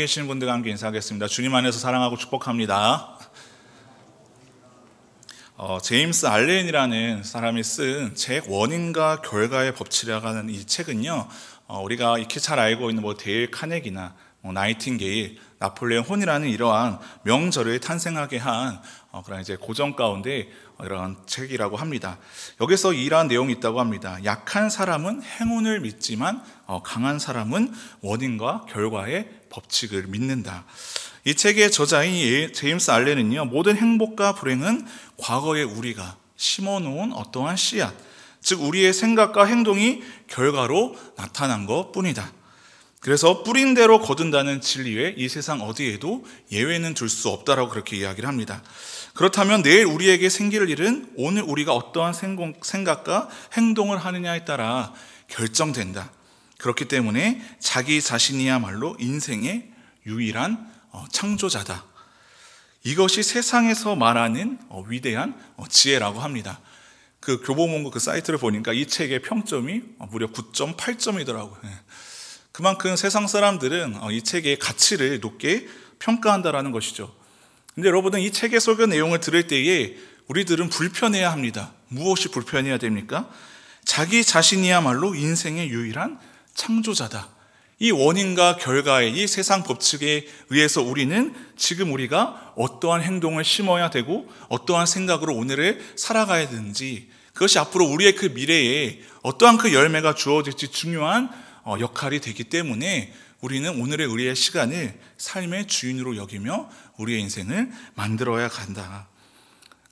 계시는 분들과 함께 인사하겠습니다. 주님 안에서 사랑하고 축복합니다. 어, 제임스 알렌이라는 사람이 쓴 책 원인과 결과의 법칙이라는이 책은요. 어, 우리가 익히 잘 알고 있는 뭐 데일 카네기나 뭐 나이팅게일, 나폴레옹 혼이라는 이러한 명절을 탄생하게 한 어, 그런 이제 고정 가운데 이런 책이라고 합니다. 여기서 이러한 내용이 있다고 합니다. 약한 사람은 행운을 믿지만 어, 강한 사람은 원인과 결과의 법칙을 믿는다. 이 책의 저자인 예, 제임스 알렌은요, 모든 행복과 불행은 과거의 우리가 심어놓은 어떠한 씨앗, 즉 우리의 생각과 행동이 결과로 나타난 것 뿐이다. 그래서 뿌린 대로 거둔다는 진리에 이 세상 어디에도 예외는 둘 수 없다라고 그렇게 이야기를 합니다. 그렇다면 내일 우리에게 생길 일은 오늘 우리가 어떠한 생각과 행동을 하느냐에 따라 결정된다. 그렇기 때문에 자기 자신이야말로 인생의 유일한 어, 창조자다. 이것이 세상에서 말하는 어, 위대한 어, 지혜라고 합니다. 그 교보문고 그 사이트를 보니까 이 책의 평점이 무려 9.8점이더라고요. 예. 그만큼 세상 사람들은 이 책의 가치를 높게 평가한다라는 것이죠. 근데 여러분은 이 책의 소개 내용을 들을 때에 우리들은 불편해야 합니다. 무엇이 불편해야 됩니까? 자기 자신이야말로 인생의 유일한 창조자다. 이 원인과 결과에 이 세상 법칙에 의해서 우리는 지금 우리가 어떠한 행동을 심어야 되고 어떠한 생각으로 오늘을 살아가야 되는지 그것이 앞으로 우리의 그 미래에 어떠한 그 열매가 주어질지 중요한 어, 역할이 되기 때문에 우리는 오늘의 우리의 시간을 삶의 주인으로 여기며 우리의 인생을 만들어야 간다.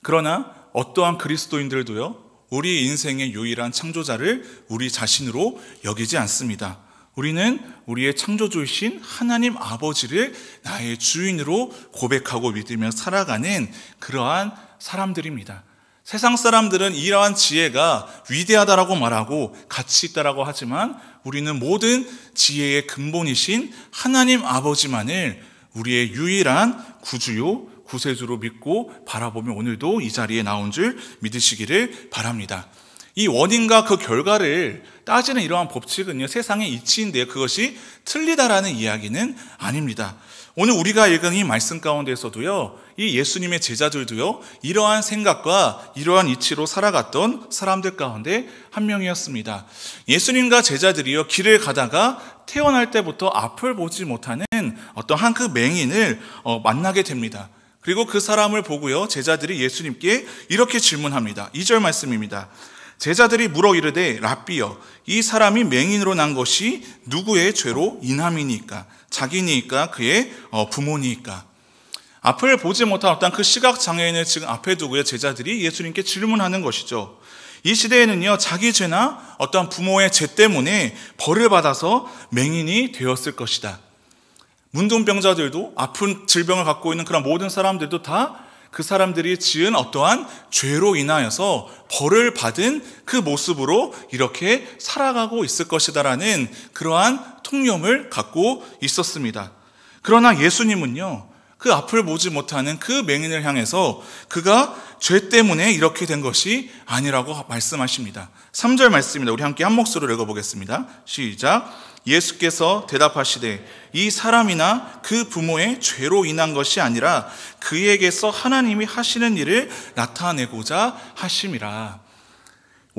그러나 어떠한 그리스도인들도요, 우리 인생의 유일한 창조자를 우리 자신으로 여기지 않습니다. 우리는 우리의 창조주이신 하나님 아버지를 나의 주인으로 고백하고 믿으며 살아가는 그러한 사람들입니다. 세상 사람들은 이러한 지혜가 위대하다라고 말하고 가치 있다라고 하지만 우리는 모든 지혜의 근본이신 하나님 아버지만을 우리의 유일한 구주요 구세주로 믿고 바라보며 오늘도 이 자리에 나온 줄 믿으시기를 바랍니다. 이 원인과 그 결과를 따지는 이러한 법칙은요, 세상의 이치인데 그것이 틀리다라는 이야기는 아닙니다. 오늘 우리가 읽은 이 말씀 가운데서도요, 이 예수님의 제자들도요, 이러한 생각과 이러한 이치로 살아갔던 사람들 가운데 한 명이었습니다. 예수님과 제자들이요, 길을 가다가 태어날 때부터 앞을 보지 못하는 어떤 한 그 맹인을 어, 만나게 됩니다. 그리고 그 사람을 보고요, 제자들이 예수님께 이렇게 질문합니다. 2절 말씀입니다. 제자들이 물어 이르되, 라삐여, 이 사람이 맹인으로 난 것이 누구의 죄로 인함이니까? 자기니까 그의 어, 부모니까 앞을 보지 못한 어떤 그 시각 장애인을 지금 앞에 두고요 제자들이 예수님께 질문하는 것이죠. 이 시대에는요 자기 죄나 어떤 부모의 죄 때문에 벌을 받아서 맹인이 되었을 것이다. 문둥병자들도 아픈 질병을 갖고 있는 그런 모든 사람들도 다 그 사람들이 지은 어떠한 죄로 인하여서 벌을 받은 그 모습으로 이렇게 살아가고 있을 것이다라는 그러한 통념을 갖고 있었습니다. 그러나 예수님은요, 그 앞을 보지 못하는 그 맹인을 향해서 그가 죄 때문에 이렇게 된 것이 아니라고 말씀하십니다. 3절 말씀입니다. 우리 함께 한 목소리로 읽어보겠습니다. 시작. 예수께서 대답하시되 이 사람이나 그 부모의 죄로 인한 것이 아니라 그에게서 하나님이 하시는 일을 나타내고자 하심이라.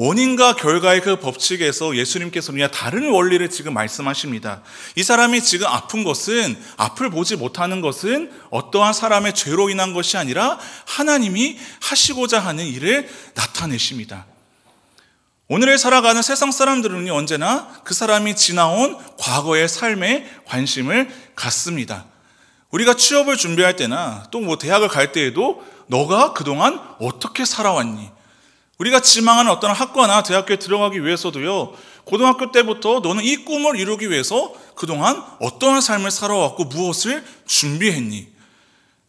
원인과 결과의 그 법칙에서 예수님께서 그냥 다른 원리를 지금 말씀하십니다. 이 사람이 지금 아픈 것은 앞을 보지 못하는 것은 어떠한 사람의 죄로 인한 것이 아니라 하나님이 하시고자 하는 일을 나타내십니다. 오늘을 살아가는 세상 사람들은 언제나 그 사람이 지나온 과거의 삶에 관심을 갖습니다. 우리가 취업을 준비할 때나 또 뭐 대학을 갈 때에도 너가 그동안 어떻게 살아왔니? 우리가 지망하는 어떤 학과나 대학교에 들어가기 위해서도요, 고등학교 때부터 너는 이 꿈을 이루기 위해서 그동안 어떠한 삶을 살아왔고 무엇을 준비했니?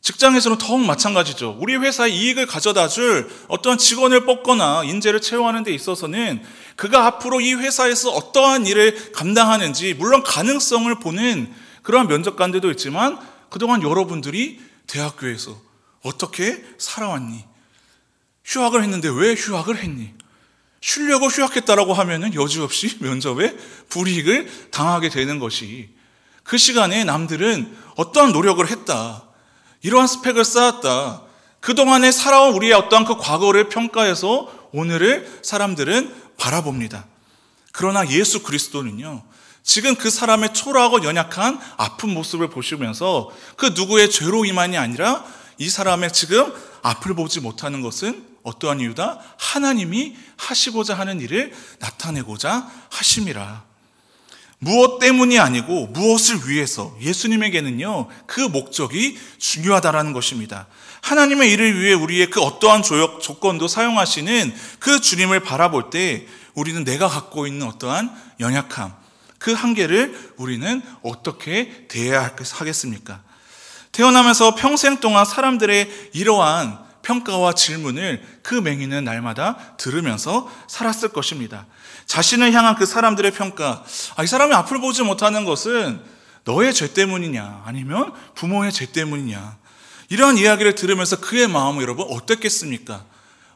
직장에서는 더욱 마찬가지죠. 우리 회사의 이익을 가져다 줄 어떠한 직원을 뽑거나 인재를 채용하는 데 있어서는 그가 앞으로 이 회사에서 어떠한 일을 감당하는지, 물론 가능성을 보는 그러한 면접관들도 있지만 그동안 여러분들이 대학교에서 어떻게 살아왔니? 휴학을 했는데 왜 휴학을 했니? 쉬려고 휴학했다라고 하면은 여지없이 면접에 불이익을 당하게 되는 것이 그 시간에 남들은 어떠한 노력을 했다. 이러한 스펙을 쌓았다. 그동안에 살아온 우리의 어떠한 그 과거를 평가해서 오늘을 사람들은 바라봅니다. 그러나 예수 그리스도는요, 지금 그 사람의 초라하고 연약한 아픈 모습을 보시면서 그 누구의 죄로 임한이 아니라 이 사람의 지금 앞을 보지 못하는 것은 어떠한 이유다? 하나님이 하시고자 하는 일을 나타내고자 하심이라. 무엇 때문이 아니고 무엇을 위해서 예수님에게는요 그 목적이 중요하다라는 것입니다. 하나님의 일을 위해 우리의 그 어떠한 조건도 사용하시는 그 주님을 바라볼 때 우리는 내가 갖고 있는 어떠한 연약함 그 한계를 우리는 어떻게 대해야 하겠습니까? 태어나면서 평생 동안 사람들의 이러한 평가와 질문을 그 맹인은 날마다 들으면서 살았을 것입니다. 자신을 향한 그 사람들의 평가, 아, 이 사람이 앞을 보지 못하는 것은 너의 죄 때문이냐, 아니면 부모의 죄 때문이냐. 이런 이야기를 들으면서 그의 마음은 여러분 어땠겠습니까?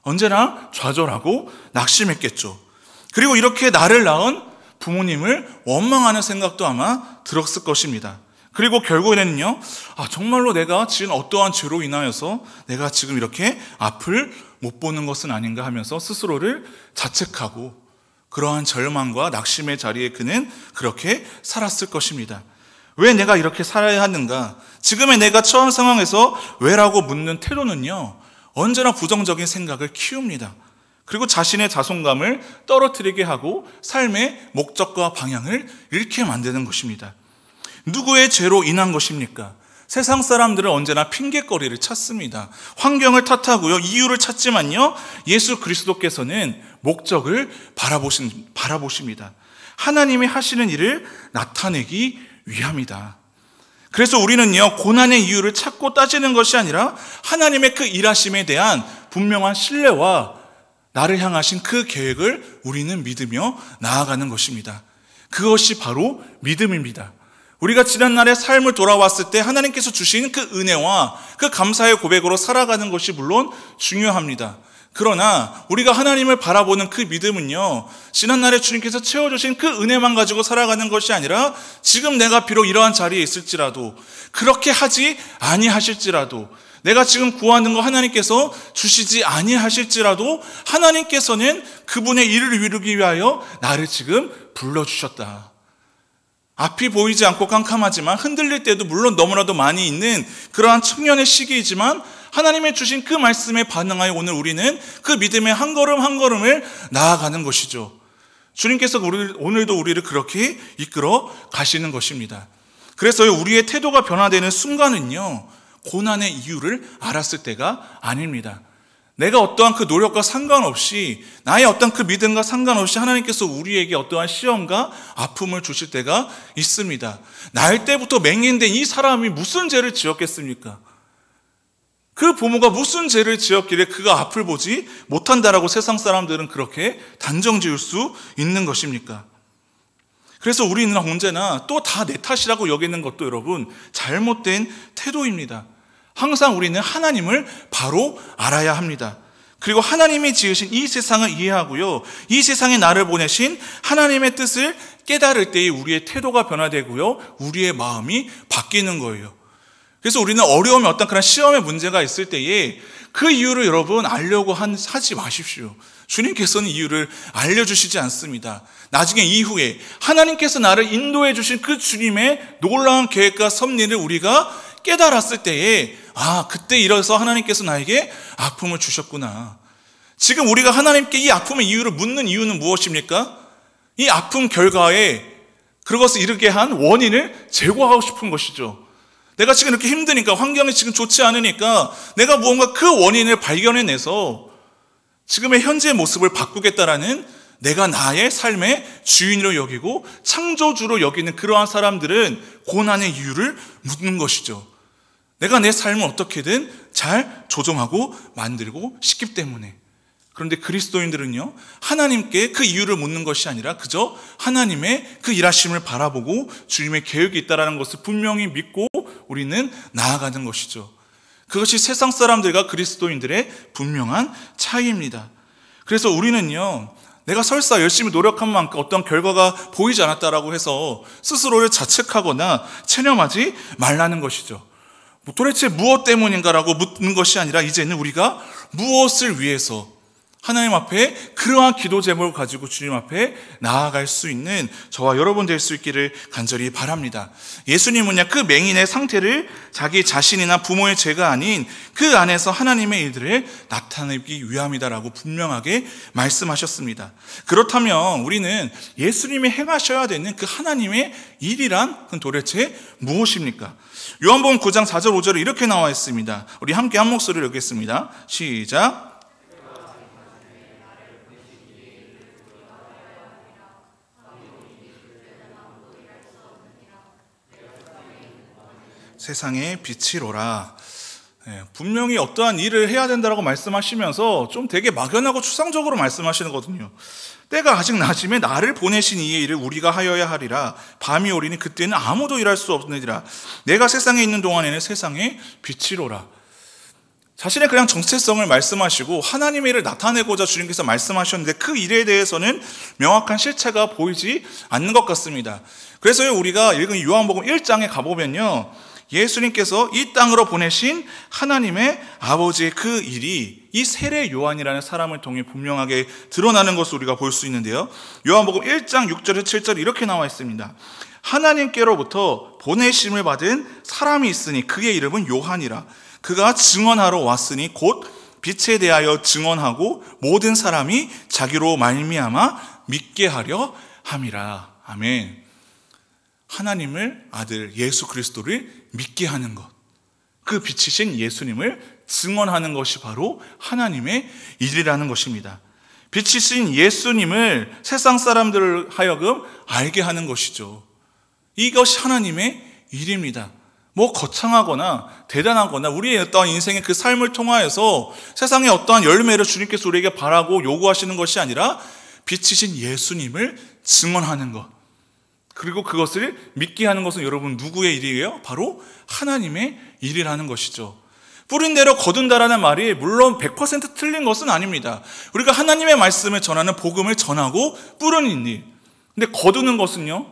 언제나 좌절하고 낙심했겠죠. 그리고 이렇게 나를 낳은 부모님을 원망하는 생각도 아마 들었을 것입니다. 그리고 결국에는요, 아, 정말로 내가 지은 어떠한 죄로 인하여서 내가 지금 이렇게 앞을 못 보는 것은 아닌가 하면서 스스로를 자책하고 그러한 절망과 낙심의 자리에 그는 그렇게 살았을 것입니다. 왜 내가 이렇게 살아야 하는가? 지금의 내가 처한 상황에서 왜라고 묻는 태도는요, 언제나 부정적인 생각을 키웁니다. 그리고 자신의 자손감을 떨어뜨리게 하고 삶의 목적과 방향을 잃게 만드는 것입니다. 누구의 죄로 인한 것입니까? 세상 사람들은 언제나 핑계거리를 찾습니다. 환경을 탓하고요. 이유를 찾지만요. 예수 그리스도께서는 목적을 바라보신, 바라보십니다. 하나님이 하시는 일을 나타내기 위함이다. 그래서 우리는요, 고난의 이유를 찾고 따지는 것이 아니라 하나님의 그 일하심에 대한 분명한 신뢰와 나를 향하신 그 계획을 우리는 믿으며 나아가는 것입니다. 그것이 바로 믿음입니다. 우리가 지난날의 삶을 돌아왔을 때 하나님께서 주신 그 은혜와 그 감사의 고백으로 살아가는 것이 물론 중요합니다. 그러나 우리가 하나님을 바라보는 그 믿음은요, 지난날에 주님께서 채워주신 그 은혜만 가지고 살아가는 것이 아니라 지금 내가 비록 이러한 자리에 있을지라도 그렇게 하지 아니하실지라도 내가 지금 구하는 거 하나님께서 주시지 아니하실지라도 하나님께서는 그분의 일을 이루기 위하여 나를 지금 불러주셨다. 앞이 보이지 않고 캄캄하지만 흔들릴 때도 물론 너무나도 많이 있는 그러한 청년의 시기이지만 하나님의 주신 그 말씀에 반응하여 오늘 우리는 그 믿음의 한 걸음 한 걸음을 나아가는 것이죠. 주님께서 우리, 오늘도 우리를 그렇게 이끌어 가시는 것입니다. 그래서 우리의 태도가 변화되는 순간은요, 고난의 이유를 알았을 때가 아닙니다. 내가 어떠한 그 노력과 상관없이 나의 어떤 그 믿음과 상관없이 하나님께서 우리에게 어떠한 시험과 아픔을 주실 때가 있습니다. 날 때부터 맹인된 이 사람이 무슨 죄를 지었겠습니까? 그 부모가 무슨 죄를 지었기에 그가 앞을 보지 못한다라고 세상 사람들은 그렇게 단정 지을 수 있는 것입니까? 그래서 우리는 언제나 또 다 내 탓이라고 여기는 것도 여러분 잘못된 태도입니다. 항상 우리는 하나님을 바로 알아야 합니다. 그리고 하나님이 지으신 이 세상을 이해하고요. 이 세상에 나를 보내신 하나님의 뜻을 깨달을 때에 우리의 태도가 변화되고요. 우리의 마음이 바뀌는 거예요. 그래서 우리는 어려움이 어떤 그런 시험의 문제가 있을 때에 그 이유를 여러분 알려고 한, 하지 마십시오. 주님께서는 이유를 알려주시지 않습니다. 나중에 이후에 하나님께서 나를 인도해 주신 그 주님의 놀라운 계획과 섭리를 우리가 깨달았을 때에 아, 그때 이래서 하나님께서 나에게 아픔을 주셨구나. 지금 우리가 하나님께 이 아픔의 이유를 묻는 이유는 무엇입니까? 이 아픔 결과에 그것을 이르게 한 원인을 제거하고 싶은 것이죠. 내가 지금 이렇게 힘드니까 환경이 지금 좋지 않으니까 내가 무언가 그 원인을 발견해내서 지금의 현재 모습을 바꾸겠다라는 내가 나의 삶의 주인으로 여기고 창조주로 여기는 그러한 사람들은 고난의 이유를 묻는 것이죠. 내가 내 삶을 어떻게든 잘 조정하고 만들고 싶기 때문에. 그런데 그리스도인들은요, 하나님께 그 이유를 묻는 것이 아니라 그저 하나님의 그 일하심을 바라보고 주님의 계획이 있다라는 것을 분명히 믿고 우리는 나아가는 것이죠. 그것이 세상 사람들과 그리스도인들의 분명한 차이입니다. 그래서 우리는요, 내가 설사 열심히 노력한 만큼 어떤 결과가 보이지 않았다라고 해서 스스로를 자책하거나 체념하지 말라는 것이죠. 뭐 도대체 무엇 때문인가라고 묻는 것이 아니라 이제는 우리가 무엇을 위해서 하나님 앞에 그러한 기도 제목을 가지고 주님 앞에 나아갈 수 있는 저와 여러분 될 수 있기를 간절히 바랍니다. 예수님은그 맹인의 상태를 자기 자신이나 부모의 죄가 아닌 그 안에서 하나님의 일들을 나타내기 위함이다라고 분명하게 말씀하셨습니다. 그렇다면 우리는 예수님이 행하셔야 되는 그 하나님의 일이란 그 도대체 무엇입니까? 요한복음 9장 4절 5절에 이렇게 나와 있습니다. 우리 함께 한 목소리를 읽겠습니다. 시작. 세상에 빛이로라. 예, 분명히 어떠한 일을 해야 된다고 말씀하시면서 좀 되게 막연하고 추상적으로 말씀하시는 거거든요. 때가 아직 나음에 나를 보내신 이의 일을 우리가 하여야 하리라. 밤이 오리니 그때는 아무도 일할 수 없느니라. 내가 세상에 있는 동안에는 세상에 빛이로라. 자신의 그냥 정체성을 말씀하시고 하나님의 일을 나타내고자 주님께서 말씀하셨는데 그 일에 대해서는 명확한 실체가 보이지 않는 것 같습니다. 그래서 우리가 읽은 요한복음 1장에 가보면요. 예수님께서 이 땅으로 보내신 하나님의 아버지의 그 일이 이 세례 요한이라는 사람을 통해 분명하게 드러나는 것을 우리가 볼 수 있는데요. 요한복음 1장 6절에7절 이렇게 나와 있습니다. 하나님께로부터 보내심을 받은 사람이 있으니 그의 이름은 요한이라. 그가 증언하러 왔으니 곧 빛에 대하여 증언하고 모든 사람이 자기로 말미암아 믿게 하려 함이라. 아멘. 하나님을 아들 예수 그리스도를 믿게 하는 것. 그 빛이신 예수님을 증언하는 것이 바로 하나님의 일이라는 것입니다. 빛이신 예수님을 세상 사람들을 하여금 알게 하는 것이죠. 이것이 하나님의 일입니다. 뭐 거창하거나 대단하거나 우리의 어떤 인생의 그 삶을 통하여서 세상의 어떠한 열매를 주님께서 우리에게 바라고 요구하시는 것이 아니라 빛이신 예수님을 증언하는 것. 그리고 그것을 믿게 하는 것은 여러분 누구의 일이에요? 바로 하나님의 일이라는 것이죠. 뿌린 대로 거둔다라는 말이 물론 100% 틀린 것은 아닙니다. 우리가 하나님의 말씀을 전하는 복음을 전하고 뿌리는 일. 근데 거두는 것은요?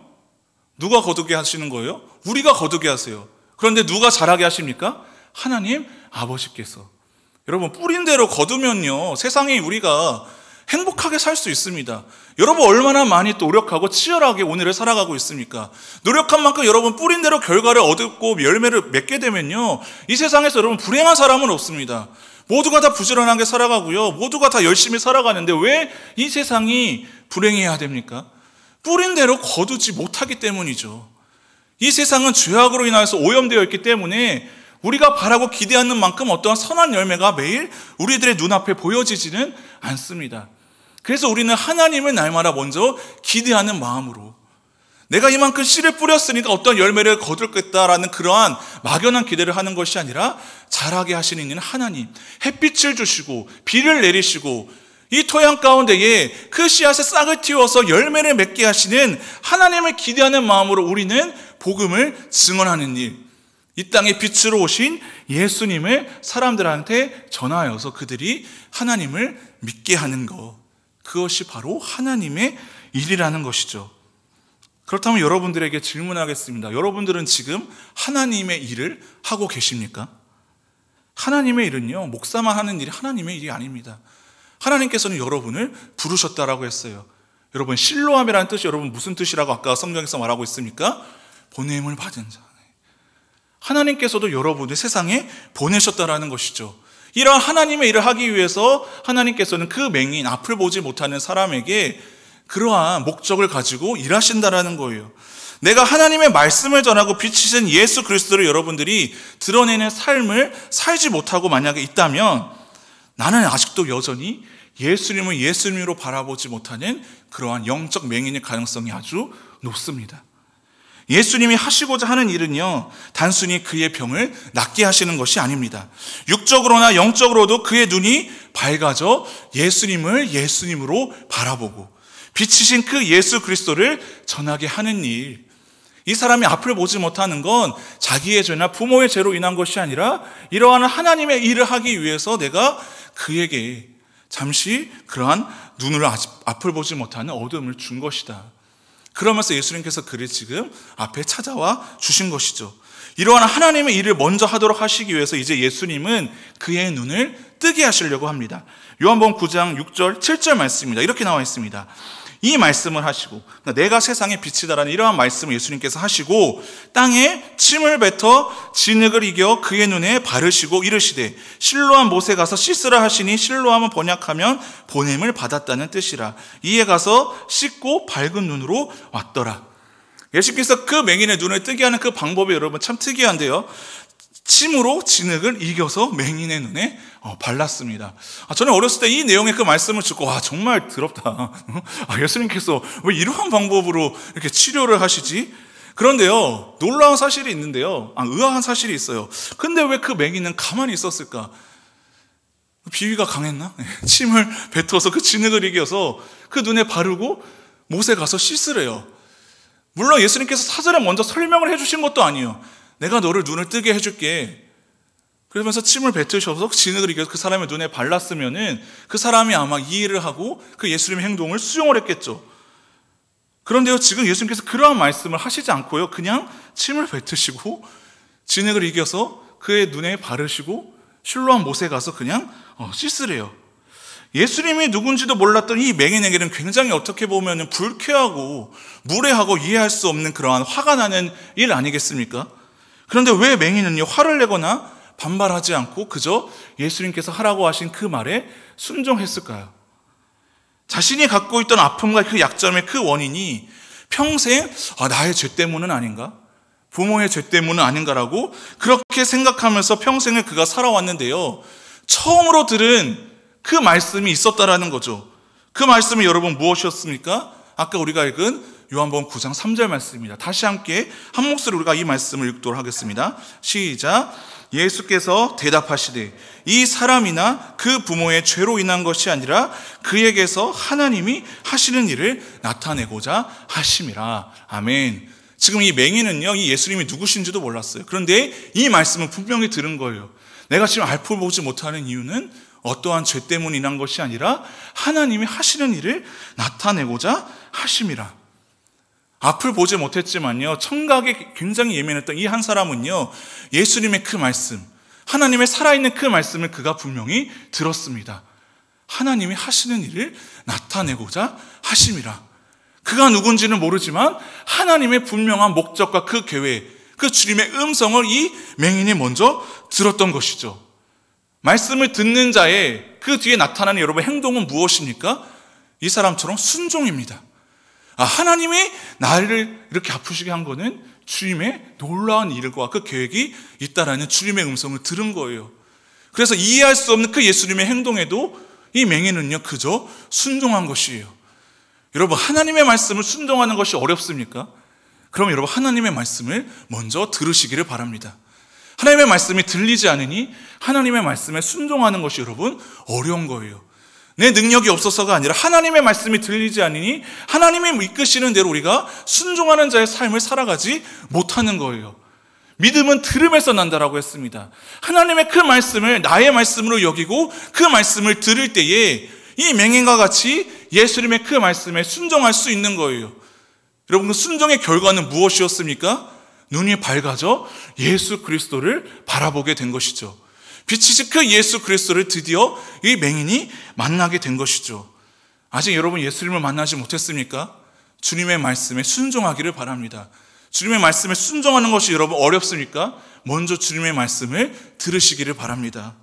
누가 거두게 하시는 거예요? 우리가 거두게 하세요. 그런데 누가 잘하게 하십니까? 하나님 아버지께서. 여러분 뿌린 대로 거두면요. 세상에 우리가 행복하게 살 수 있습니다. 여러분 얼마나 많이 노력하고 치열하게 오늘을 살아가고 있습니까? 노력한 만큼 여러분 뿌린 대로 결과를 얻고 열매를 맺게 되면요. 이 세상에서 여러분 불행한 사람은 없습니다. 모두가 다 부지런하게 살아가고요. 모두가 다 열심히 살아가는데 왜 이 세상이 불행해야 됩니까? 뿌린 대로 거두지 못하기 때문이죠. 이 세상은 죄악으로 인해서 오염되어 있기 때문에 우리가 바라고 기대하는 만큼 어떠한 선한 열매가 매일 우리들의 눈앞에 보여지지는 않습니다. 그래서 우리는 하나님을 날마다 먼저 기대하는 마음으로 내가 이만큼 씨를 뿌렸으니까 어떤 열매를 거둘겠다라는 그러한 막연한 기대를 하는 것이 아니라 자라게 하시는 이는 하나님, 햇빛을 주시고 비를 내리시고 이 토양 가운데에 그 씨앗에 싹을 틔워서 열매를 맺게 하시는 하나님을 기대하는 마음으로 우리는 복음을 증언하는 일, 이 땅에 빛으로 오신 예수님을 사람들한테 전하여서 그들이 하나님을 믿게 하는 것. 그것이 바로 하나님의 일이라는 것이죠. 그렇다면 여러분들에게 질문하겠습니다. 여러분들은 지금 하나님의 일을 하고 계십니까? 하나님의 일은요, 목사만 하는 일이 하나님의 일이 아닙니다. 하나님께서는 여러분을 부르셨다라고 했어요. 여러분, 실로함이라는 뜻이 여러분 무슨 뜻이라고 아까 성경에서 말하고 있습니까? 보냄을 받은 자. 하나님께서도 여러분을 세상에 보내셨다라는 것이죠. 이러한 하나님의 일을 하기 위해서 하나님께서는 그 맹인 앞을 보지 못하는 사람에게 그러한 목적을 가지고 일하신다라는 거예요. 내가 하나님의 말씀을 전하고 비치신 예수 그리스도를 여러분들이 드러내는 삶을 살지 못하고 만약에 있다면 나는 아직도 여전히 예수님을 예수님으로 바라보지 못하는 그러한 영적 맹인의 가능성이 아주 높습니다. 예수님이 하시고자 하는 일은요, 단순히 그의 병을 낫게 하시는 것이 아닙니다. 육적으로나 영적으로도 그의 눈이 밝아져 예수님을 예수님으로 바라보고 비치신 그 예수 그리스도를 전하게 하는 일. 이 사람이 앞을 보지 못하는 건 자기의 죄나 부모의 죄로 인한 것이 아니라 이러한 하나님의 일을 하기 위해서 내가 그에게 잠시 그러한 눈을 앞을 보지 못하는 어둠을 준 것이다. 그러면서 예수님께서 그를 지금 앞에 찾아와 주신 것이죠. 이러한 하나님의 일을 먼저 하도록 하시기 위해서 이제 예수님은 그의 눈을 뜨게 하시려고 합니다. 요한복음 9장 6절 7절 말씀입니다. 이렇게 나와 있습니다. 이 말씀을 하시고 내가 세상의 빛이다라는 이러한 말씀을 예수님께서 하시고 땅에 침을 뱉어 진흙을 이겨 그의 눈에 바르시고 이르시되 실로암 못에 가서 씻으라 하시니 실로암은 번역하면 보냄을 받았다는 뜻이라 이에 가서 씻고 밝은 눈으로 왔더라 예수께서 그 맹인의 눈을 뜨게 하는 그 방법이 여러분 참 특이한데요. 침으로 진흙을 이겨서 맹인의 눈에 어, 발랐습니다. 아, 저는 어렸을 때 이 내용의 그 말씀을 듣고 와 정말 더럽다. 아, 예수님께서 왜 이러한 방법으로 이렇게 치료를 하시지? 그런데요 놀라운 사실이 있는데요 아, 의아한 사실이 있어요. 근데 왜 그 맹인은 가만히 있었을까? 비위가 강했나? 네, 침을 뱉어서 그 진흙을 이겨서 그 눈에 바르고 못에 가서 씻으래요. 물론 예수님께서 사전에 먼저 설명을 해주신 것도 아니에요. 내가 너를 눈을 뜨게 해줄게. 그러면서 침을 뱉으셔서 진흙을 이겨서 그 사람의 눈에 발랐으면은 그 사람이 아마 이해를 하고 그 예수님의 행동을 수용을 했겠죠. 그런데요, 지금 예수님께서 그러한 말씀을 하시지 않고요, 그냥 침을 뱉으시고 진흙을 이겨서 그의 눈에 바르시고 실로한 못에 가서 그냥 어, 씻으래요. 예수님이 누군지도 몰랐던 이 맹인에게는 굉장히 어떻게 보면 불쾌하고 무례하고 이해할 수 없는 그러한 화가 나는 일 아니겠습니까? 그런데 왜 맹인은요, 화를 내거나 반발하지 않고 그저 예수님께서 하라고 하신 그 말에 순종했을까요? 자신이 갖고 있던 아픔과 그 약점의 그 원인이 평생, 아, 나의 죄 때문은 아닌가? 부모의 죄 때문은 아닌가라고 그렇게 생각하면서 평생을 그가 살아왔는데요. 처음으로 들은 그 말씀이 있었다라는 거죠. 그 말씀이 여러분 무엇이었습니까? 아까 우리가 읽은 요한복음 9장 3절 말씀입니다. 다시 함께 한 목소리 우리가 이 말씀을 읽도록 하겠습니다. 시작. 예수께서 대답하시되 이 사람이나 그 부모의 죄로 인한 것이 아니라 그에게서 하나님이 하시는 일을 나타내고자 하심이라. 아멘. 지금 이 맹인은요, 이 예수님이 누구신지도 몰랐어요. 그런데 이 말씀을 분명히 들은 거예요. 내가 지금 알포 보지 못하는 이유는 어떠한 죄때문인 것이 아니라 하나님이 하시는 일을 나타내고자 하심이라. 앞을 보지 못했지만요. 청각에 굉장히 예민했던 이 한 사람은요. 예수님의 그 말씀, 하나님의 살아있는 그 말씀을 그가 분명히 들었습니다. 하나님이 하시는 일을 나타내고자 하심이라. 그가 누군지는 모르지만 하나님의 분명한 목적과 그 계획, 그 주님의 음성을 이 맹인이 먼저 들었던 것이죠. 말씀을 듣는 자의 그 뒤에 나타나는 여러분 행동은 무엇입니까? 이 사람처럼 순종입니다. 아, 하나님이 나를 이렇게 아프시게 한 거는 주님의 놀라운 일과 그 계획이 있다라는 주님의 음성을 들은 거예요. 그래서 이해할 수 없는 그 예수님의 행동에도 이 맹인은요, 그저 순종한 것이에요. 여러분, 하나님의 말씀을 순종하는 것이 어렵습니까? 그럼 여러분, 하나님의 말씀을 먼저 들으시기를 바랍니다. 하나님의 말씀이 들리지 않으니 하나님의 말씀에 순종하는 것이 여러분 어려운 거예요. 내 능력이 없어서가 아니라 하나님의 말씀이 들리지 않으니 하나님이 이끄시는 대로 우리가 순종하는 자의 삶을 살아가지 못하는 거예요. 믿음은 들음에서 난다라고 했습니다. 하나님의 그 말씀을 나의 말씀으로 여기고 그 말씀을 들을 때에 이 맹인과 같이 예수님의 그 말씀에 순종할 수 있는 거예요. 여러분, 그 순종의 결과는 무엇이었습니까? 눈이 밝아져 예수 그리스도를 바라보게 된 것이죠. 비치스크 예수 그리스도를 드디어 이 맹인이 만나게 된 것이죠. 아직 여러분 예수님을 만나지 못했습니까? 주님의 말씀에 순종하기를 바랍니다. 주님의 말씀에 순종하는 것이 여러분 어렵습니까? 먼저 주님의 말씀을 들으시기를 바랍니다.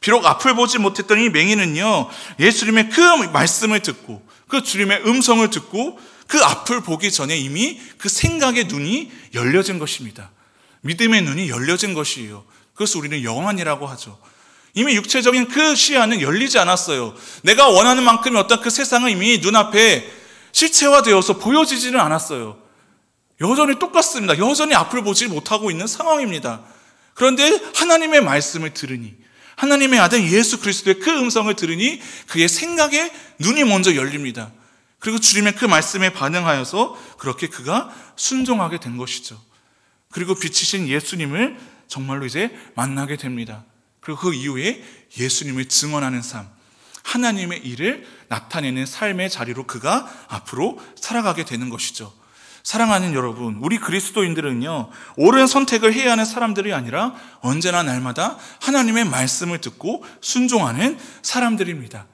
비록 앞을 보지 못했던 이 맹인은요, 예수님의 그 말씀을 듣고, 그 주님의 음성을 듣고, 그 앞을 보기 전에 이미 그 생각의 눈이 열려진 것입니다. 믿음의 눈이 열려진 것이에요. 그것을 우리는 영안이라고 하죠. 이미 육체적인 그 시야는 열리지 않았어요. 내가 원하는 만큼의 어떤 그 세상은 이미 눈앞에 실체화되어서 보여지지는 않았어요. 여전히 똑같습니다. 여전히 앞을 보지 못하고 있는 상황입니다. 그런데 하나님의 말씀을 들으니 하나님의 아들 예수 그리스도의 그 음성을 들으니 그의 생각에 눈이 먼저 열립니다. 그리고 주님의 그 말씀에 반응하여서 그렇게 그가 순종하게 된 것이죠. 그리고 비치신 예수님을 정말로 이제 만나게 됩니다. 그리고 그 이후에 예수님을 증언하는 삶, 하나님의 일을 나타내는 삶의 자리로 그가 앞으로 살아가게 되는 것이죠. 사랑하는 여러분, 우리 그리스도인들은요, 옳은 선택을 해야 하는 사람들이 아니라 언제나 날마다 하나님의 말씀을 듣고 순종하는 사람들입니다.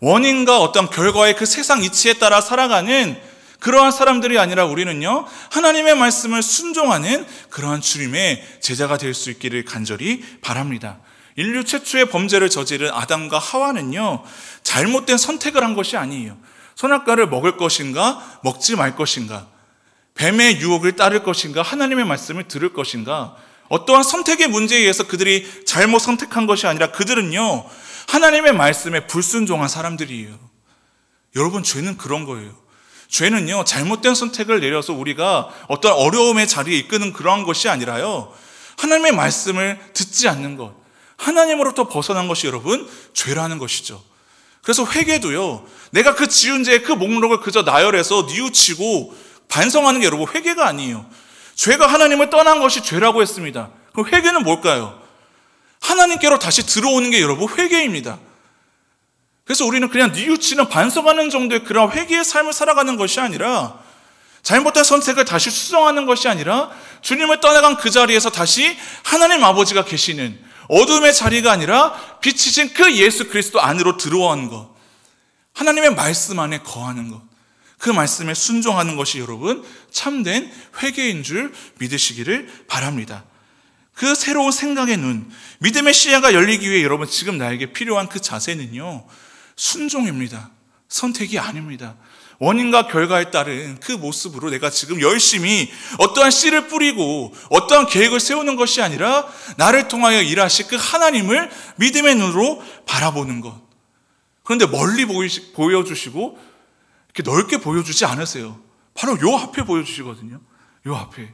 원인과 어떤 결과의 그 세상 이치에 따라 살아가는 그러한 사람들이 아니라 우리는요, 하나님의 말씀을 순종하는 그러한 주님의 제자가 될 수 있기를 간절히 바랍니다. 인류 최초의 범죄를 저지른 아담과 하와는요, 잘못된 선택을 한 것이 아니에요. 선악과를 먹을 것인가, 먹지 말 것인가, 뱀의 유혹을 따를 것인가, 하나님의 말씀을 들을 것인가, 어떠한 선택의 문제에 의해서 그들이 잘못 선택한 것이 아니라 그들은요, 하나님의 말씀에 불순종한 사람들이에요. 여러분, 죄는 그런 거예요. 죄는요, 잘못된 선택을 내려서 우리가 어떤 어려움의 자리에 이끄는 그러한 것이 아니라요, 하나님의 말씀을 듣지 않는 것, 하나님으로부터 벗어난 것이 여러분, 죄라는 것이죠. 그래서 회개도요, 내가 그 지은 죄의 그 목록을 그저 나열해서 뉘우치고 반성하는 게 여러분, 회개가 아니에요. 죄가 하나님을 떠난 것이 죄라고 했습니다. 그럼 회개는 뭘까요? 하나님께로 다시 들어오는 게 여러분, 회개입니다. 그래서 우리는 그냥 뉘우치는 반성하는 정도의 그런 회개의 삶을 살아가는 것이 아니라 잘못된 선택을 다시 수정하는 것이 아니라 주님을 떠나간 그 자리에서 다시 하나님 아버지가 계시는 어둠의 자리가 아니라 빛이신 그 예수 그리스도 안으로 들어온 것. 하나님의 말씀 안에 거하는 것. 그 말씀에 순종하는 것이 여러분 참된 회개인 줄 믿으시기를 바랍니다. 그 새로운 생각의 눈, 믿음의 시야가 열리기 위해 여러분 지금 나에게 필요한 그 자세는요. 순종입니다. 선택이 아닙니다. 원인과 결과에 따른 그 모습으로 내가 지금 열심히 어떠한 씨를 뿌리고 어떠한 계획을 세우는 것이 아니라 나를 통하여 일하실 그 하나님을 믿음의 눈으로 바라보는 것. 그런데 멀리 보이시, 보여주시고 이렇게 넓게 보여주지 않으세요. 바로 요 앞에 보여주시거든요. 요 앞에.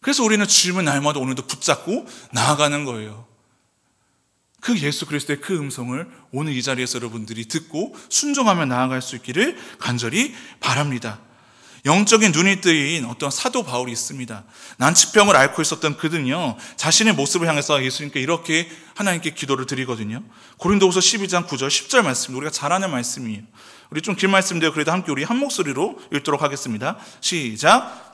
그래서 우리는 주님을 날마다 오늘도 붙잡고 나아가는 거예요. 그 예수 그리스도의 그 음성을 오늘 이 자리에서 여러분들이 듣고 순종하며 나아갈 수 있기를 간절히 바랍니다. 영적인 눈이 뜨인 어떤 사도 바울이 있습니다. 난치병을 앓고 있었던 그는요, 자신의 모습을 향해서 아, 예수님께 이렇게 하나님께 기도를 드리거든요. 고린도후서 12장 9절 10절 말씀, 우리가 잘 아는 말씀이에요. 우리 좀긴 말씀인데 그래도 함께 우리 한 목소리로 읽도록 하겠습니다. 시작.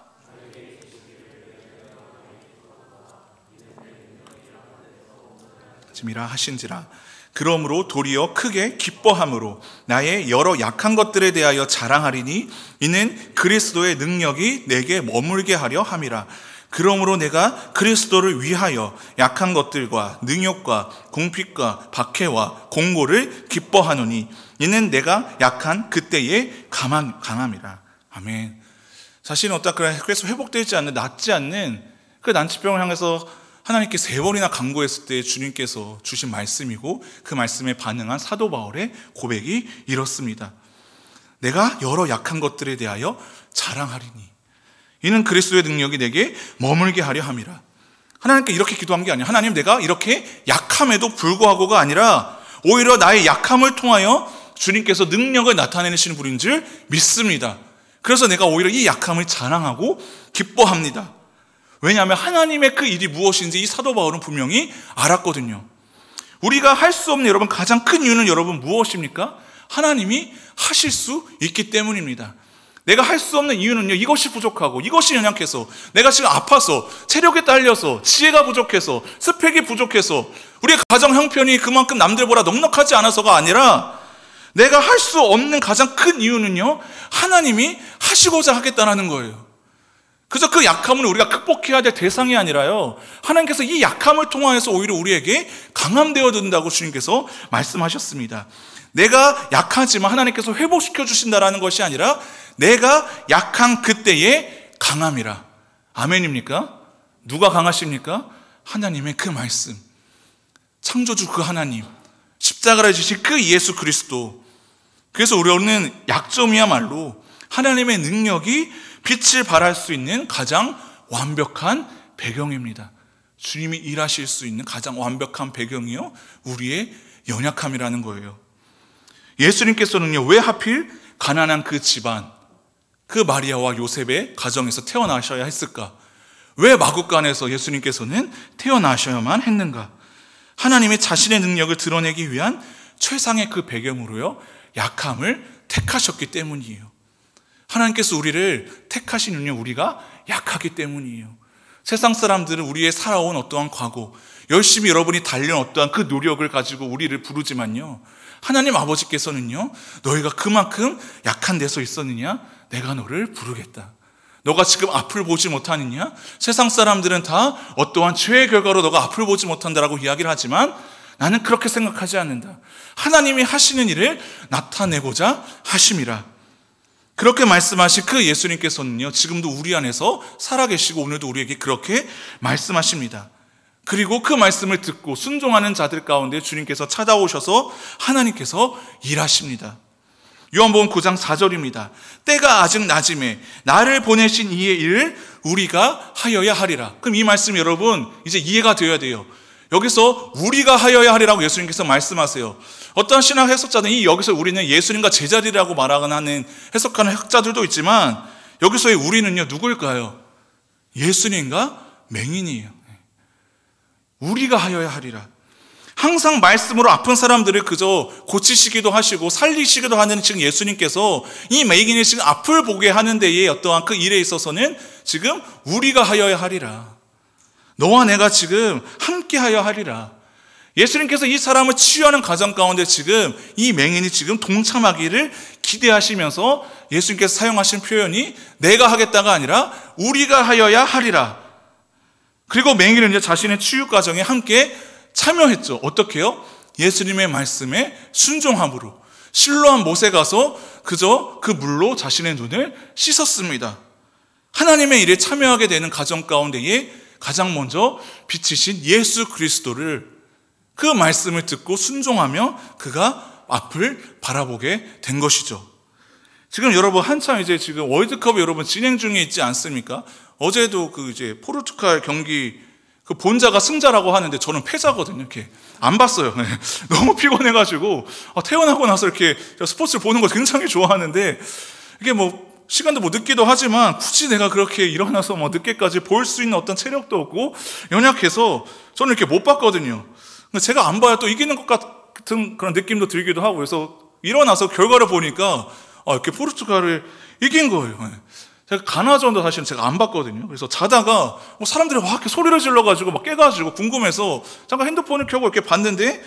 짐이라 하신지라 그러므로 도리어 크게 기뻐함으로 나의 여러 약한 것들에 대하여 자랑하리니 이는 그리스도의 능력이 내게 머물게 하려 함이라 그러므로 내가 그리스도를 위하여 약한 것들과 능욕과 공핍과 박해와 공고를 기뻐하노니 이는 내가 약한 그때의 강함, 강함이라 아멘 사실은 어따 그 그래서 회복되지 않는 낫지 않는 그 난치병을 향해서 하나님께 세 번이나 강구했을 때 주님께서 주신 말씀이고 그 말씀에 반응한 사도 바울의 고백이 이렇습니다. 내가 여러 약한 것들에 대하여 자랑하리니 이는 그리스도의 능력이 내게 머물게 하려 함이라. 하나님께 이렇게 기도한 게 아니야. 하나님 내가 이렇게 약함에도 불구하고가 아니라 오히려 나의 약함을 통하여 주님께서 능력을 나타내시는 분인 줄 믿습니다. 그래서 내가 오히려 이 약함을 자랑하고 기뻐합니다. 왜냐하면 하나님의 그 일이 무엇인지 이 사도 바울은 분명히 알았거든요. 우리가 할 수 없는 여러분 가장 큰 이유는 여러분 무엇입니까? 하나님이 하실 수 있기 때문입니다. 내가 할 수 없는 이유는요, 이것이 부족하고, 이것이 연약해서, 내가 지금 아파서, 체력에 딸려서, 지혜가 부족해서, 스펙이 부족해서, 우리의 가정 형편이 그만큼 남들보다 넉넉하지 않아서가 아니라, 내가 할 수 없는 가장 큰 이유는요, 하나님이 하시고자 하겠다라는 거예요. 그래서 그약함을 우리가 극복해야 될 대상이 아니라요. 하나님께서 이 약함을 통하여서 오히려 우리에게 강함되어 든다고 주님께서 말씀하셨습니다. 내가 약하지만 하나님께서 회복시켜 주신다라는 것이 아니라 내가 약한 그때의 강함이라. 아멘입니까? 누가 강하십니까? 하나님의 그 말씀. 창조주 그 하나님. 십자가를 지신 그 예수 그리스도. 그래서 우리는 약점이야말로 하나님의 능력이 빛을 발할 수 있는 가장 완벽한 배경입니다. 주님이 일하실 수 있는 가장 완벽한 배경이요. 우리의 연약함이라는 거예요. 예수님께서는요, 왜 하필 가난한 그 집안, 그 마리아와 요셉의 가정에서 태어나셔야 했을까? 왜 마국간에서 예수님께서는 태어나셔야만 했는가? 하나님의 자신의 능력을 드러내기 위한 최상의 그 배경으로요, 약함을 택하셨기 때문이에요. 하나님께서 우리를 택하시이유 우리가 약하기 때문이에요. 세상 사람들은 우리의 살아온 어떠한 과거, 열심히 여러분이 달려 어떠한 그 노력을 가지고 우리를 부르지만요. 하나님 아버지께서는요, 너희가 그만큼 약한 데서 있었느냐? 내가 너를 부르겠다. 너가 지금 앞을 보지 못하느냐? 세상 사람들은 다 어떠한 죄의 결과로 너가 앞을 보지 못한다라고 이야기를 하지만 나는 그렇게 생각하지 않는다. 하나님이 하시는 일을 나타내고자 하심이라. 그렇게 말씀하신 그 예수님께서는요, 지금도 우리 안에서 살아계시고 오늘도 우리에게 그렇게 말씀하십니다. 그리고 그 말씀을 듣고 순종하는 자들 가운데 주님께서 찾아오셔서 하나님께서 일하십니다. 요한복음 9장 4절입니다. 때가 아직 낮음에 나를 보내신 이의 일 우리가 하여야 하리라. 그럼 이 말씀 여러분 이제 이해가 되어야 돼요. 여기서 우리가 하여야 하리라고 예수님께서 말씀하세요. 어떤 신학 해석자는이 여기서 우리는 예수님과 제자리라고 말하는 해석하는 학자들도 있지만 여기서의 우리는요 누구일까요? 예수님과 맹인이에요. 우리가 하여야 하리라. 항상 말씀으로 아픈 사람들을 그저 고치시기도 하시고 살리시기도 하는 지금 예수님께서 이 맹인이 지금 앞을 보게 하는 데에 어떠한 그 일에 있어서는 지금 우리가 하여야 하리라. 너와 내가 지금 함께 하여 하리라. 예수님께서 이 사람을 치유하는 과정 가운데 지금 이 맹인이 지금 동참하기를 기대하시면서 예수님께서 사용하신 표현이 내가 하겠다가 아니라 우리가 하여야 하리라. 그리고 맹인은 이제 자신의 치유 과정에 함께 참여했죠. 어떻게요? 예수님의 말씀에 순종함으로 실로한 못에 가서 그저 그 물로 자신의 눈을 씻었습니다. 하나님의 일에 참여하게 되는 가정 가운데에 가장 먼저 비치신 예수 그리스도를 그 말씀을 듣고 순종하며 그가 앞을 바라보게 된 것이죠. 지금 여러분 한참 이제 지금 월드컵 여러분 진행 중에 있지 않습니까? 어제도 그 이제 포르투갈 경기 그 본자가 승자라고 하는데 저는 패자거든요. 이렇게 안 봤어요. 네. 너무 피곤해가지고 태어나고 아, 나서 이렇게 스포츠를 보는 걸 굉장히 좋아하는데 이게 뭐 시간도 뭐 늦기도 하지만 굳이 내가 그렇게 일어나서 뭐 늦게까지 볼 수 있는 어떤 체력도 없고 연약해서 저는 이렇게 못 봤거든요. 근데 제가 안 봐야 또 이기는 것 같은 그런 느낌도 들기도 하고 그래서 일어나서 결과를 보니까 아, 이렇게 포르투갈을 이긴 거예요. 네. 제가 가나전도 사실 제가 안 봤거든요. 그래서 자다가 뭐 사람들이 막 이렇게 소리를 질러가지고 막 깨가지고 궁금해서 잠깐 핸드폰을 켜고 이렇게 봤는데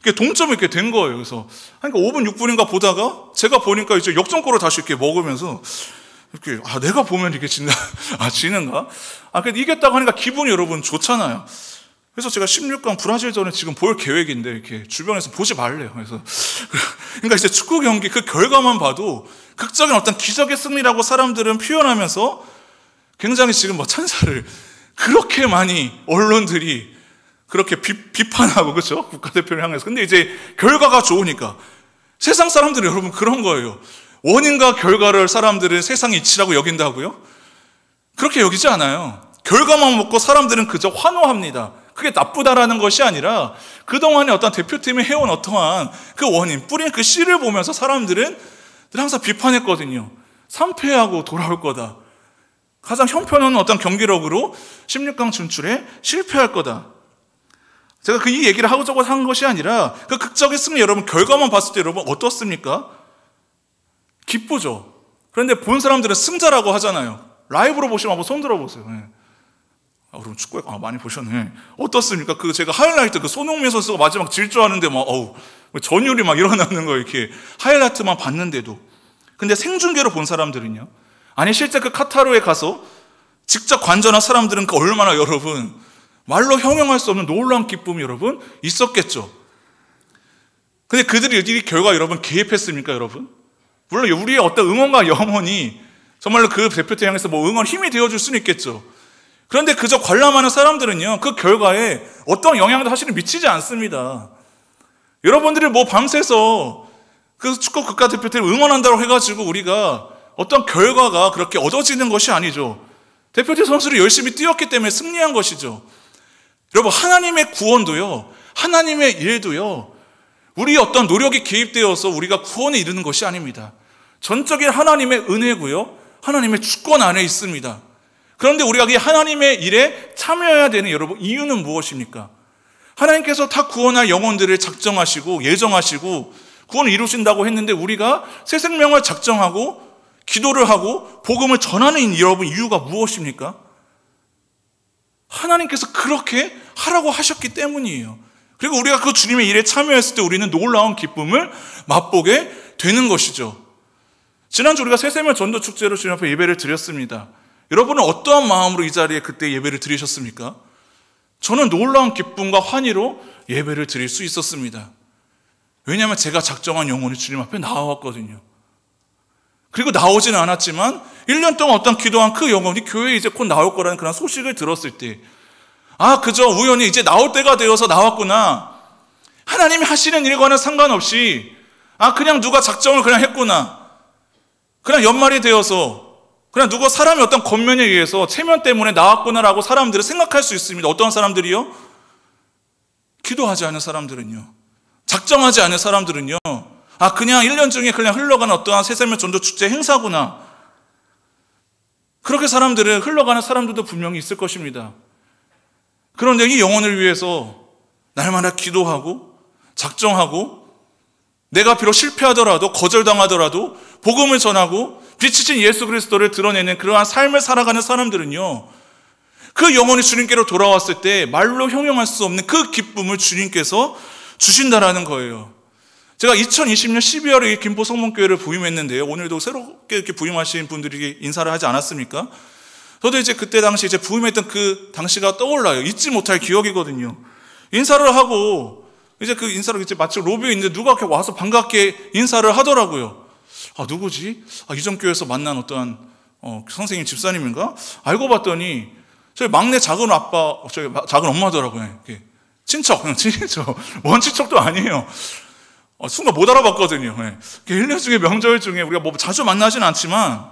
이게 동점이 이렇게 된 거예요. 그래서 하러니까 5분 6분인가 보다가 제가 보니까 이제 역전골을 다시 이렇게 먹으면서 이렇게 아 내가 보면 이렇게 진다 아 지는가 아 근데 이겼다고 하니까 기분이 여러분 좋잖아요. 그래서 제가 16강 브라질전을 지금 볼 계획인데 이렇게 주변에서 보지 말래요. 그래서 그러니까 이제 축구 경기 그 결과만 봐도 극적인 어떤 기적의 승리라고 사람들은 표현하면서 굉장히 지금 뭐 찬사를 그렇게 많이 언론들이 그렇게 비, 판하고 그렇죠 국가대표를 향해서 근데 이제 결과가 좋으니까 세상 사람들이 여러분 그런 거예요. 원인과 결과를 사람들은 세상의 이치라고 여긴다고요? 그렇게 여기지 않아요. 결과만 먹고 사람들은 그저 환호합니다. 그게 나쁘다라는 것이 아니라 그동안에 어떤 대표팀이 해온 어떠한 그 원인, 뿌린 그 씨를 보면서 사람들은 항상 비판했거든요. 3패하고 돌아올 거다. 가장 형편없는 어떤 경기력으로 16강 진출에 실패할 거다. 제가 그 이 얘기를 하고자 한 것이 아니라 그 극적인 으면 여러분 결과만 봤을 때 여러분 어떻습니까? 기쁘죠. 그런데 본 사람들은 승자라고 하잖아요. 라이브로 보시면 한번 손 들어보세요. 네. 아, 그럼 축구에 아, 많이 보셨네. 어떻습니까? 그 제가 하이라이트 그 손흥민 선수가 마지막 질주하는데 막 어우 뭐 전율이 막 일어나는 거 이렇게 하이라이트만 봤는데도 근데 생중계로 본 사람들은요. 아니 실제 그 카타르에 가서 직접 관전한 사람들은 그 얼마나 여러분 말로 형용할 수 없는 놀라운 기쁨이 여러분 있었겠죠. 근데 그들이 이 결과 여러분 개입했습니까 여러분? 물론 우리의 어떤 응원과 염원이 정말로 그 대표팀 향해서 뭐 응원 힘이 되어줄 수는 있겠죠. 그런데 그저 관람하는 사람들은요, 그 결과에 어떤 영향도 사실은 미치지 않습니다. 여러분들이 뭐 밤새서 그 축구 국가대표팀을 응원한다고 해가지고 우리가 어떤 결과가 그렇게 얻어지는 것이 아니죠. 대표팀 선수를 열심히 뛰었기 때문에 승리한 것이죠. 여러분, 하나님의 구원도요, 하나님의 일도요, 우리 어떤 노력이 개입되어서 우리가 구원에 이르는 것이 아닙니다. 전적인 하나님의 은혜고요, 하나님의 주권 안에 있습니다. 그런데 우리가 이 하나님의 일에 참여해야 되는 여러분 이유는 무엇입니까? 하나님께서 다 구원할 영혼들을 작정하시고 예정하시고 구원을 이루신다고 했는데 우리가 새 생명을 작정하고 기도를 하고 복음을 전하는 여러분 이유가 무엇입니까? 하나님께서 그렇게 하라고 하셨기 때문이에요. 그리고 우리가 그 주님의 일에 참여했을 때 우리는 놀라운 기쁨을 맛보게 되는 것이죠. 지난주 우리가 새생명 전도 축제로 주님 앞에 예배를 드렸습니다. 여러분은 어떠한 마음으로 이 자리에 그때 예배를 드리셨습니까? 저는 놀라운 기쁨과 환희로 예배를 드릴 수 있었습니다. 왜냐하면 제가 작정한 영혼이 주님 앞에 나왔거든요. 그리고 나오지는 않았지만 1년 동안 어떤 기도한 그 영혼이 교회에 이제 곧 나올 거라는 그런 소식을 들었을 때 아, 그저 우연히 이제 나올 때가 되어서 나왔구나. 하나님이 하시는 일과는 상관없이 아, 그냥 누가 작정을 그냥 했구나. 그냥 연말이 되어서 그냥 누가 사람이 어떤 겉면에 의해서 체면 때문에 나왔구나라고 사람들은 생각할 수 있습니다. 어떤 사람들이요? 기도하지 않은 사람들은요. 작정하지 않은 사람들은요. 아, 그냥 1년 중에 그냥 흘러가는 어떠한 세상의 전도 축제 행사구나. 그렇게 사람들은 흘러가는 사람들도 분명히 있을 것입니다. 그런데 이 영혼을 위해서 날마다 기도하고 작정하고 내가 비록 실패하더라도 거절당하더라도 복음을 전하고 비치신 예수 그리스도를 드러내는 그러한 삶을 살아가는 사람들은요. 그 영혼이 주님께로 돌아왔을 때 말로 형용할 수 없는 그 기쁨을 주님께서 주신다라는 거예요. 제가 2020년 12월에 김포 성문교회를 부임했는데요. 오늘도 새롭게 이렇게 부임하신 분들이 인사를 하지 않았습니까? 저도 이제 그때 당시 이제 부임했던 그 당시가 떠올라요. 잊지 못할 기억이거든요. 인사를 하고 이제 그 인사를 이제 마치 로비에 있는데 누가 이렇게 와서 반갑게 인사를 하더라고요. 아, 누구지? 아, 이정교회에서 만난 어떤 어, 그 선생님 집사님인가? 알고 봤더니 저희 막내 작은 아빠, 어, 저기 작은 엄마더라고요. 이렇게. 친척, 그냥 친척. 원친척도 아니에요. 어, 순간 못 알아봤거든요. 예. 1년 중에 명절 중에 우리가 뭐 자주 만나진 않지만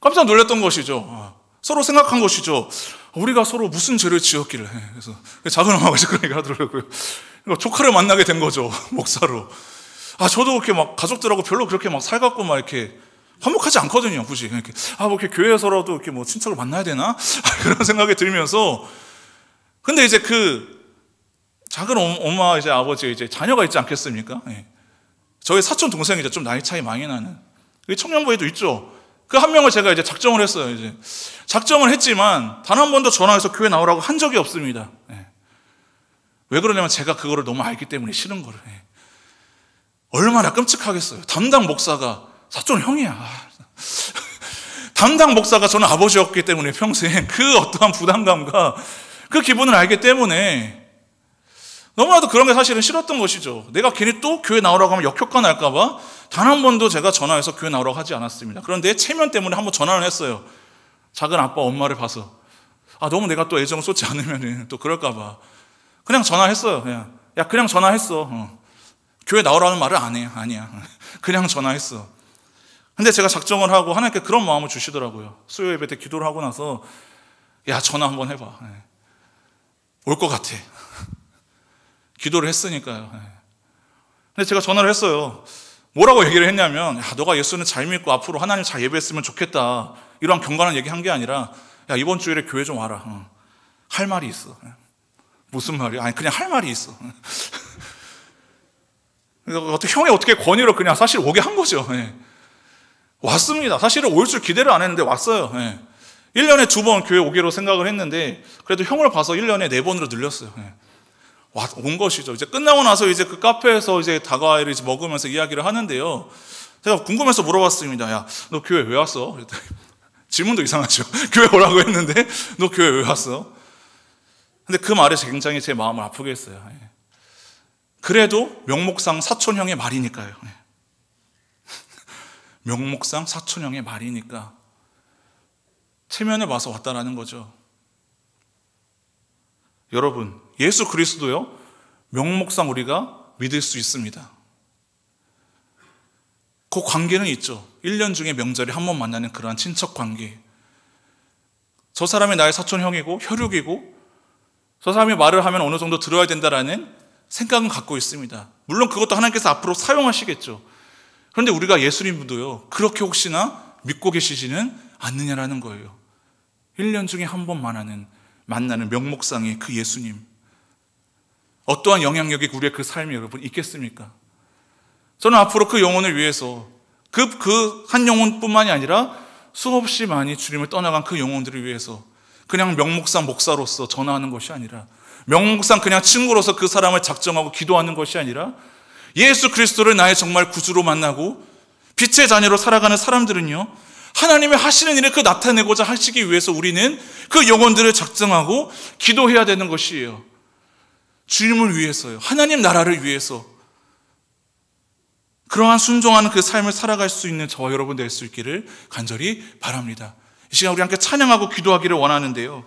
깜짝 놀랐던 것이죠. 아, 서로 생각한 것이죠. 우리가 서로 무슨 죄를 지었기를 해. 예. 그래서 작은 엄마가 그런 얘기 하더라고요. 그러니까 조카를 만나게 된 거죠. 목사로. 아, 저도 그렇게 막 가족들하고 별로 그렇게 막 살갑고 막 이렇게 화목하지 않거든요, 굳이. 이렇게, 아, 뭐 이렇게 교회에서라도 이렇게 뭐 친척을 만나야 되나? 아, 그런 생각이 들면서. 근데 이제 그 작은 엄마, 이제 아버지, 이제 자녀가 있지 않겠습니까? 예. 저희 사촌 동생이죠. 좀 나이 차이 많이 나는. 청년부에도 있죠. 그 한 명을 제가 이제 작정을 했어요, 이제. 작정을 했지만 단 한 번도 전화해서 교회 나오라고 한 적이 없습니다. 예. 왜 그러냐면 제가 그거를 너무 알기 때문에 싫은 거를. 예. 얼마나 끔찍하겠어요. 담당 목사가 사촌 형이야. 아, 담당 목사가 저는 아버지였기 때문에 평생 그 어떠한 부담감과 그 기분을 알기 때문에 너무나도 그런 게 사실은 싫었던 것이죠. 내가 괜히 또 교회 나오라고 하면 역효과 날까봐 단 한 번도 제가 전화해서 교회 나오라고 하지 않았습니다. 그런데 체면 때문에 한 번 전화를 했어요. 작은 아빠 엄마를 봐서. 아, 너무 내가 또 애정을 쏟지 않으면 또 그럴까봐. 그냥 전화했어요. 그냥. 야, 그냥 전화했어. 어. 교회 나오라는 말을 안 해. 아니야. 그냥 전화했어. 근데 제가 작정을 하고 하나님께 그런 마음을 주시더라고요. 수요 예배 때 기도를 하고 나서 야 전화 한번 해봐. 예. 올것 같아. 기도를 했으니까요. 예. 근데 제가 전화를 했어요. 뭐라고 얘기를 했냐면 야 너가 예수는 잘 믿고 앞으로 하나님 잘 예배했으면 좋겠다. 이런 경건한 얘기 한 게 아니라 야 이번 주일에 교회 좀 와라. 어. 할 말이 있어. 예. 무슨 말이야? 아니 그냥 할 말이 있어. 어떻게 형이 어떻게 권위로 그냥 사실 오게 한 거죠. 예. 왔습니다. 사실은 올 줄 기대를 안 했는데 왔어요. 예. 1년에 두 번 교회 오기로 생각을 했는데 그래도 형을 봐서 1년에 네 번으로 늘렸어요. 예. 와, 온 것이죠. 이제 끝나고 나서 이제 그 카페에서 이제 다과를 이제 먹으면서 이야기를 하는데요. 제가 궁금해서 물어봤습니다. 야, 너 교회 왜 왔어? 질문도 이상하죠. 교회 오라고 했는데 너 교회 왜 왔어? 근데 그말에서 굉장히 제 마음을 아프게 했어요. 예. 그래도 명목상 사촌형의 말이니까요. 예. 명목상 사촌형의 말이니까 체면에 와서 왔다라는 거죠. 여러분, 예수 그리스도요, 명목상 우리가 믿을 수 있습니다. 그 관계는 있죠. 1년 중에 명절에 한 번 만나는 그러한 친척 관계. 저 사람이 나의 사촌형이고 혈육이고 저 사람이 말을 하면 어느 정도 들어야 된다라는 생각은 갖고 있습니다. 물론 그것도 하나님께서 앞으로 사용하시겠죠. 그런데 우리가 예수님도요, 그렇게 혹시나 믿고 계시지는 않느냐라는 거예요. 1년 중에 한번 만나는, 만나는 명목상의 그 예수님. 어떠한 영향력이 우리의 그 삶에 여러분 있겠습니까? 저는 앞으로 그 영혼을 위해서 그, 그한 영혼뿐만이 아니라 수없이 많이 주님을 떠나간 그 영혼들을 위해서 그냥 명목상 목사로서 전화하는 것이 아니라 명목상 그냥 친구로서 그 사람을 작정하고 기도하는 것이 아니라 예수 그리스도를 나의 정말 구주로 만나고 빛의 자녀로 살아가는 사람들은요. 하나님의 하시는 일을 그 나타내고자 하시기 위해서 우리는 그 영혼들을 작정하고 기도해야 되는 것이에요. 주님을 위해서요. 하나님 나라를 위해서. 그러한 순종하는 그 삶을 살아갈 수 있는 저와 여러분 될 수 있기를 간절히 바랍니다. 이 시간 우리 함께 찬양하고 기도하기를 원하는데요.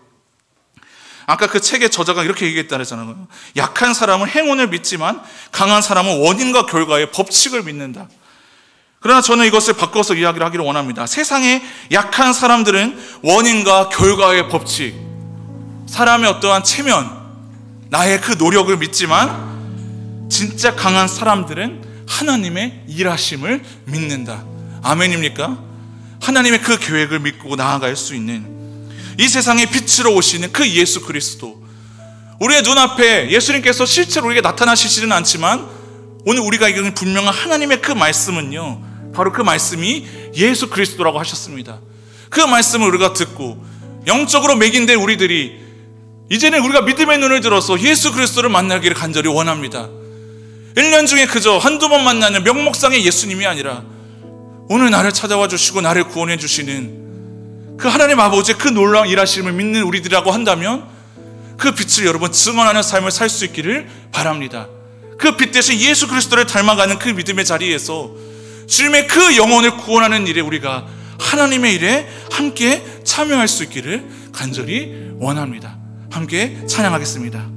아까 그 책의 저자가 이렇게 얘기했다 그랬잖아요. 약한 사람은 행운을 믿지만 강한 사람은 원인과 결과의 법칙을 믿는다. 그러나 저는 이것을 바꿔서 이야기를 하기를 원합니다. 세상에 약한 사람들은 원인과 결과의 법칙, 사람의 어떠한 체면, 나의 그 노력을 믿지만 진짜 강한 사람들은 하나님의 일하심을 믿는다. 아멘입니까? 하나님의 그 계획을 믿고 나아갈 수 있는 이 세상에 빛으로 오시는 그 예수 그리스도. 우리의 눈앞에 예수님께서 실제로 우리에게 나타나시지는 않지만 오늘 우리가 읽은 분명한 하나님의 그 말씀은요. 바로 그 말씀이 예수 그리스도라고 하셨습니다. 그 말씀을 우리가 듣고 영적으로 매인된 우리들이 이제는 우리가 믿음의 눈을 들어서 예수 그리스도를 만나기를 간절히 원합니다. 1년 중에 그저 한두 번 만나는 명목상의 예수님이 아니라 오늘 나를 찾아와 주시고 나를 구원해 주시는 그 하나님 아버지의 그 놀라운 일하심을 믿는 우리들이라고 한다면 그 빛을 여러분 증언하는 삶을 살 수 있기를 바랍니다. 그 빛 대신 예수 그리스도를 닮아가는 그 믿음의 자리에서 주님의 그 영혼을 구원하는 일에 우리가 하나님의 일에 함께 참여할 수 있기를 간절히 원합니다. 함께 찬양하겠습니다.